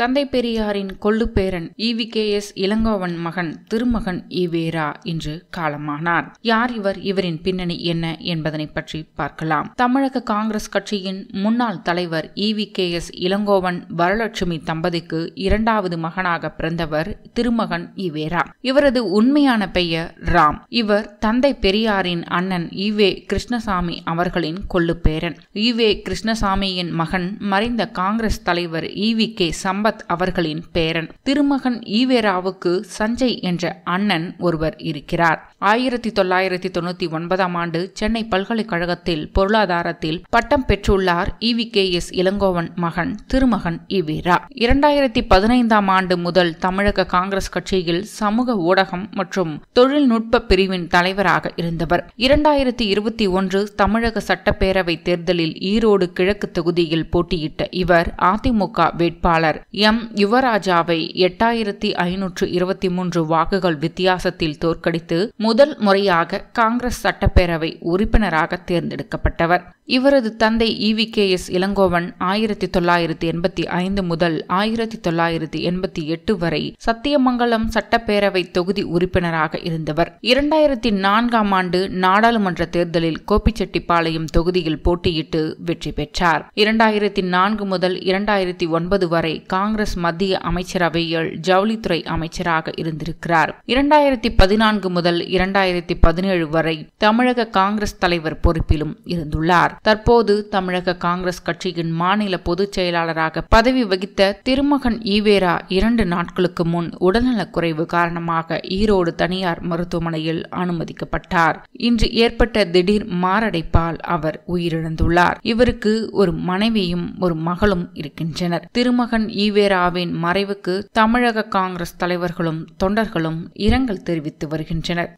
தந்தை பெரியாரின் கொள்ளுப்பேரன் இவி கே எஸ் இளங்கோவன் மகன் திருமகன் ஈவேரா இன்று காலமானார் யார் இவர் இவரின் பின்னணி என்ன என்பதனை பற்றி பார்க்கலாம் தமிழக காங்கிரஸ் கட்சியின் முன்னாள் தலைவர் E V K S Elangovan Varalakshmi தம்பதிக்கு இரண்டாவது மகனாக பிறந்தவர் திருமகன் ஈவேரா இவரது உண்மையான பெயர் ராம் இவர் தந்தை பெரியாரின் அண்ணன் ஈவே கிருஷ்ணசாமி அவர்களின் கொள்ளுப்பேரன் ஈவே கிருஷ்ணசாமியின் மகன் மறைந்த காங்கிரஸ் தலைவர் இவி கே சம்பத் சம்பத் அவர்களின் பேரன் திருமகன் ஈவேராவுக்கு சஞ்சய் என்ற அண்ணன் ஒருவர் இருக்கிறார் ஆயிரத்தி தொள்ளாயிரத்தி தொண்ணூத்தி ஒன்பதாம் ஆண்டு சென்னை பல்கலைக்கழகத்தில் பொருளாதாரத்தில் பட்டம் பெற்றுள்ளார் இவி கே எஸ் இளங்கோவன் மகன் திருமகன் ஈவேரா இரண்டாயிரத்தி பதினைந்தாம் ஆண்டு முதல் தமிழக காங்கிரஸ் கட்சியில் சமூக ஊடகம் மற்றும் தொழில்நுட்ப பிரிவின் தலைவராக இருந்தவர் இரண்டாயிரத்தி இருபத்தி ஒன்று தமிழக சட்டப்பேரவை தேர்தலில் ஈரோடு கிழக்கு தொகுதியில் போட்டியிட்ட இவர் அதிமுக வேட்பாளர் எம் யுவராஜாவை எட்டாயிரத்தி ஐநூற்று இருபத்தி மூன்று வாக்குகள் வித்தியாசத்தில் தோற்கடித்து முதல் முறையாக காங்கிரஸ் சட்டப்பேரவை உறுப்பினராக தேர்ந்தெடுக்கப்பட்டவர் இவரது தந்தை வி கே எஸ் இளங்கோவன் ஆயிரத்தி தொள்ளாயிரத்தி எண்பத்தி ஐந்து முதல் ஆயிரத்தி தொள்ளாயிரத்தி எண்பத்தி எட்டு வரை சத்தியமங்கலம் சட்டப்பேரவை தொகுதி உறுப்பினராக இருந்தவர் இரண்டாயிரத்தி நான்காம் ஆண்டு நாடாளுமன்ற தேர்தலில் கோபிச்செட்டிப்பாளையம் தொகுதியில் போட்டியிட்டு வெற்றி பெற்றார் இரண்டாயிரத்தி நான்கு முதல் இரண்டாயிரத்தி ஒன்பது வரை காங்கிரஸ் மத்திய அமைச்சரவையில் ஜவுளித்துறை அமைச்சராக இருந்திருக்கிறார் இரண்டாயிரத்தி பதினான்கு முதல் இரண்டாயிரத்தி பதினேழு வரை தமிழக காங்கிரஸ் தலைவர் பொறுப்பிலும் இருந்துள்ளார் தற்போது தமிழக காங்கிரஸ் கட்சியின் மாநில பொதுச் செயலாளராக பதவி வகித்த திருமகன் ஈவேரா இரண்டு நாட்களுக்கு முன் உடல்நலக்குறைவு காரணமாக ஈரோடு தனியார் மருத்துவமனையில் அனுமதிக்கப்பட்டார் இன்று ஏற்பட்ட திடீர் மாரடைப்பால் அவர் உயிரிழந்துள்ளார் இவருக்கு ஒரு மனைவியும் ஒரு மகளும் இருக்கின்றனர் திருமகன் ஈவேராவின் மறைவுக்கு தமிழக காங்கிரஸ் தலைவர்களும் தொண்டர்களும் இரங்கல் தெரிவித்து வருகின்றனர்